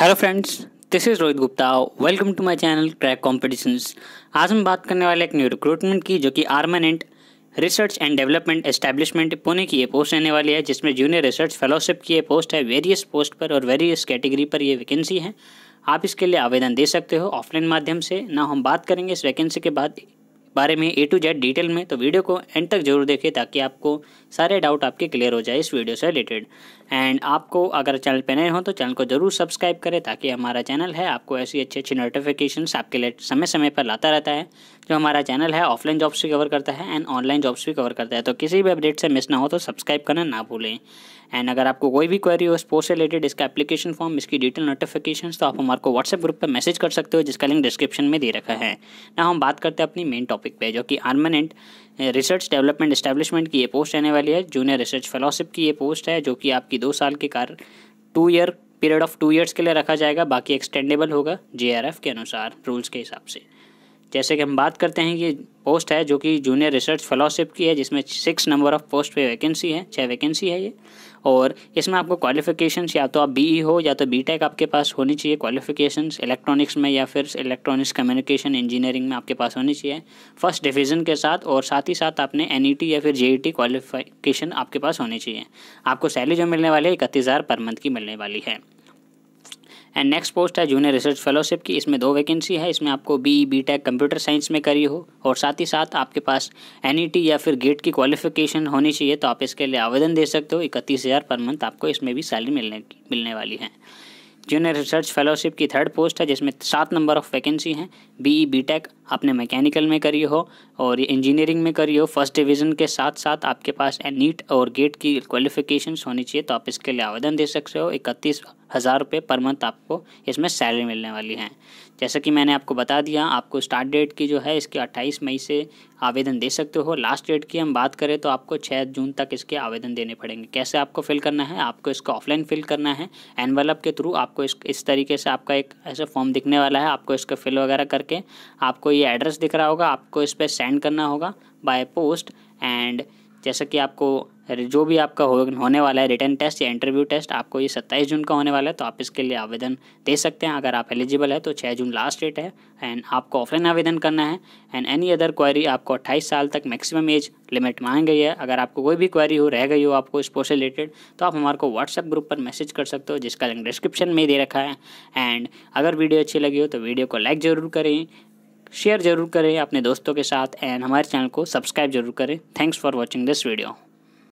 hello friends this is Rohit Gupta welcome to my channel crack competitions आज हम बात करने वाले एक न्यू रिक्रूटमेंट की जो कि armament research and development establishment Pune की ये पोस्ट रहने वाली है जिसमें जूनियर रिसर्च फेलोशिप की ये पोस्ट है वेरियस पोस्ट पर और वेरियस कैटेगरी पर ये वैकेंसी है आप इसके लिए आवेदन दे सकते हो ऑफलाइन माध्यम से ना हम बात करेंगे इस वैकेंसी के बाद बारे में ए टू जेड डिटेल में तो वीडियो को एंड तक जरूर देखें ताकि आपको सारे डाउट आपके क्लियर हो जाए इस वीडियो से रिलेटेड एंड आपको अगर चैनल पर नए हो तो चैनल को जरूर सब्सक्राइब करें ताकि हमारा चैनल है आपको ऐसी अच्छी अच्छी नोटिफिकेशन आपके लिए समय समय पर लाता रहता है जो हमारा चैनल है ऑफलाइन जॉब्स भी कवर करता है एंड ऑनलाइन जॉब्स भी कवर करता है तो किसी भी अपडेट से मिस ना हो तो सब्सक्राइब करना ना भूलें एंड अगर आपको कोई भी क्वेरी हो स्पोर्ट्स से रिलेटेड इसका एप्लीकेशन फॉर्म इसकी डिटेल नोटिफिकेशन तो आप हमारे को व्हाट्सएप ग्रुप पर मैसेज कर सकते हो जिसका लिंक डिस्क्रिप्शन में दे रखा है ना हम बात करते हैं अपनी मेन टॉपिक पर जो कि आर्मानेंट रिसर्च डेवलपमेंट इस्टेब्लिशमेंट की ये पोस्ट रहने वाली है जूनियर रिसर्च फेलोशिप की ये पोस्ट है जो कि आपकी दो साल के कार two year period of two years के लिए रखा जाएगा बाकी एक्सटेंडेबल होगा जे के अनुसार रूल्स के हिसाब से जैसे कि हम बात करते हैं कि पोस्ट है जो कि जूनियर रिसर्च फेलोशिप की है जिसमें सिक्स नंबर ऑफ पोस्ट पे वैकेंसी है छः वैकेंसी है ये और इसमें आपको क्वालिफिकेशन या तो आप बीई e हो या तो बीटेक आपके पास होनी चाहिए क्वालिफिकेशंस इलेक्ट्रॉनिक्स में या फिर इलेक्ट्रॉनिक्स कम्युनिकेशन इंजीनियरिंग में आपके पास होनी चाहिए फर्स्ट डिवीजन के साथ और साथ ही साथ आपने एन e या फिर जे क्वालिफिकेशन e आपके पास होनी चाहिए आपको सैलरी जो मिलने वाली है इकतीस पर मंथ की मिलने वाली है एंड नेक्स्ट पोस्ट है जूनियर रिसर्च फेलोशिप की इसमें दो वैकेंसी है इसमें आपको B B tech computer science में करी हो और साथ ही साथ आपके पास एन e या फिर गेट की क्वालिफिकेशन होनी चाहिए तो आप इसके लिए आवेदन दे सकते हो इकतीस हज़ार पर मंथ आपको इसमें भी सैलरी मिलने मिलने वाली है जूनियर रिसर्च फेलोशिप की थर्ड पोस्ट है जिसमें सात नंबर ऑफ वैकेंसी हैं बी ई बी टेक आपने मैकेनिकल में करी हो और इंजीनियरिंग में करी हो फर्स्ट डिवीजन के साथ साथ आपके पास नीट e और गेट की क्वालिफिकेशंस होनी चाहिए तो आप इसके लिए आवेदन दे सकते हो इकतीस हज़ार रुपये पर मंथ आपको इसमें सैलरी मिलने वाली है जैसा कि मैंने आपको बता दिया आपको स्टार्ट डेट की जो है इसके 28 मई से आवेदन दे सकते हो लास्ट डेट की हम बात करें तो आपको 6 जून तक इसके आवेदन देने पड़ेंगे कैसे आपको फिल करना है आपको इसको ऑफलाइन फिल करना है एनवलप के थ्रू आपको इस इस तरीके से आपका एक ऐसा फॉर्म दिखने वाला है आपको इसका फिल वगैरह करके आपको ये एड्रेस दिख रहा होगा आपको इस पर सेंड करना होगा बाय पोस्ट एंड जैसा कि आपको जो भी आपका हो, होने वाला है रिटर्न टेस्ट या इंटरव्यू टेस्ट आपको ये सत्ताईस जून का होने वाला है तो आप इसके लिए आवेदन दे सकते हैं अगर आप एलिजिबल तो है तो छः जून लास्ट डेट है एंड आपको ऑफलाइन आवेदन करना है एंड एनी अदर क्वारी आपको अट्ठाईस साल तक मैक्सिमम एज लिमिट मांग गई है अगर आपको कोई भी क्वारी हो रह गई हो आपको स्पोर्ट से रिलेटेड तो आप हमारे को व्हाट्सएप ग्रुप पर मैसेज कर सकते हो जिसका लिंक डिस्क्रिप्शन में दे रखा है एंड अगर वीडियो अच्छी लगी हो तो वीडियो को लाइक ज़रूर करें शेयर जरूर करें अपने दोस्तों के साथ एंड हमारे चैनल को सब्सक्राइब जरूर करें thanks for watching this video